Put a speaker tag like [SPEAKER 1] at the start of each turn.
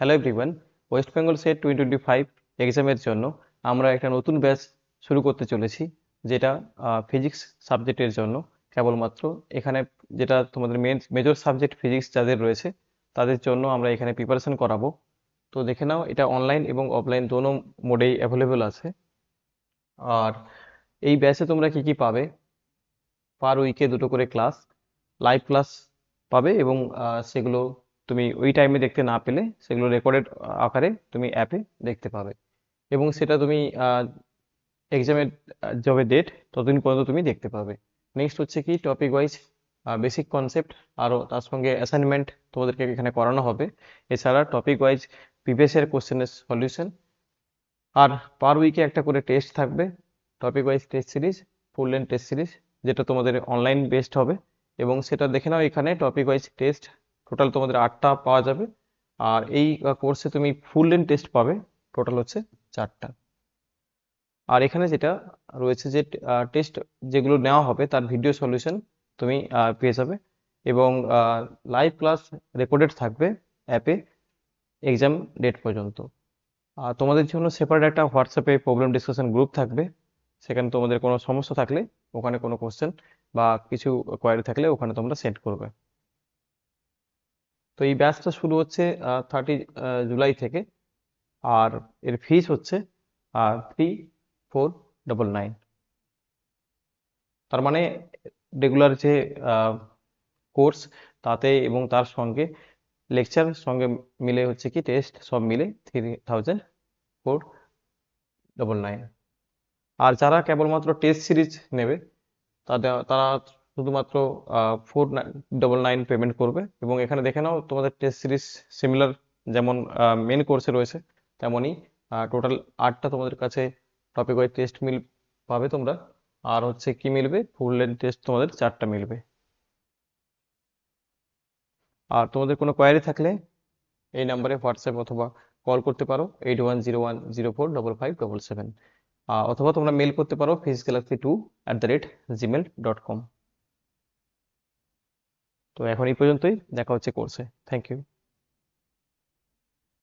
[SPEAKER 1] hello everyone West Bengal SET twenty twenty five এক্সামের জন্য আমরা একটা নতুন ব্যাচ শুরু করতে চলেছি যেটা ফিজিক্স সাবজেক্টের জন্য কেবলমাত্র এখানে যেটা তোমাদের মেন মেজর সাবজেক্ট ফিজিক্স যাদের রয়েছে তাদের জন্য আমরা এখানে প্রিপারেশন করাবো তো দেখে নাও এটা অনলাইন এবং অফলাইন দোনো মোডেই অ্যাভেলেবেল আছে আর এই ব্যাচে তোমরা কি কি পাবে পার উইকে দুটো করে ক্লাস লাইভ ক্লাস পাবে এবং সেগুলো তুমি ওই টাইমে দেখতে না পেলে সেগুলো রেকর্ডেড আকারে তুমি অ্যাপে দেখতে পাবে এবং সেটা তুমি এক্সামের যবে ডেট ততদিন পর্যন্ত তুমি দেখতে পাবে নেক্সট হচ্ছে কি টপিক ওয়াইজ বেসিক কনসেপ্ট আরও তার সঙ্গে অ্যাসাইনমেন্ট তোমাদেরকে এখানে করানো হবে এছাড়া টপিক ওয়াইজ প্রিভিয়াসের কোশ্চেনের সলিউশন আর পার উইকে একটা করে টেস্ট থাকবে topic wise test series full length test series যেটা তোমাদের অনলাইন বেস্ট হবে এবং সেটা দেখে নাও এখানে টপিক ওয়াইজ টেস্ট টোটাল তোমাদের আটটা পাওয়া যাবে আর এই কোর্সে তুমি ফুল লেন টেস্ট পাবে টোটাল হচ্ছে চারটা আর এখানে যেটা রয়েছে যে টেস্ট যেগুলো নেওয়া হবে তার ভিডিও সলিউশন তুমি পেয়ে যাবে এবং লাইভ ক্লাস রেকর্ডেড থাকবে অ্যাপে এক্সাম ডেট পর্যন্ত আর তোমাদের জন্য সেপারেট একটা হোয়াটসঅ্যাপে প্রবলেম ডিসকাশন গ্রুপ থাকবে সেখানে তোমাদের কোনো সমস্যা থাকলে ওখানে কোনো কোশ্চেন বা কিছু কোয়ারি থাকলে ওখানে তোমরা সেন্ড করবে তো এই ব্যাচটা শুরু হচ্ছে থার্টি জুলাই থেকে আর এর ফিস হচ্ছে থ্রি ফোর ডবল নাইন তার মানে রেগুলার যে কোর্স তাতে এবং তার সঙ্গে লেকচার সঙ্গে মিলে হচ্ছে কি টেস্ট সব মিলে three thousand four double nine আর যারা কেবলমাত্র টেস্ট সিরিজ নেবে তাদের তারা শুধুমাত্র ফোর ডবল নাইন পেমেন্ট করবে এবং এখানে দেখে নাও তোমাদের টেস্ট সিরিজ সিমিলার যেমন মেন কোর্সে রয়েছে তেমনই টোটাল আটটা তোমাদের কাছে টপিক ওয়াইজ টেস্ট মিল পাবে তোমরা আর হচ্ছে কি মিলবে ফুল লেন টেস্ট তোমাদের চারটা মিলবে আর তোমাদের কোনো কোয়ারি থাকলে এই নাম্বারে হোয়াটসঅ্যাপ অথবা কল করতে পারো eight one zero one zero four double five double seven অথবা তোমরা মেল করতে পারো physical two at the rate Gmail dot com তো এখন এই পর্যন্তই দেখা হচ্ছে কোর্সে থ্যাংক ইউ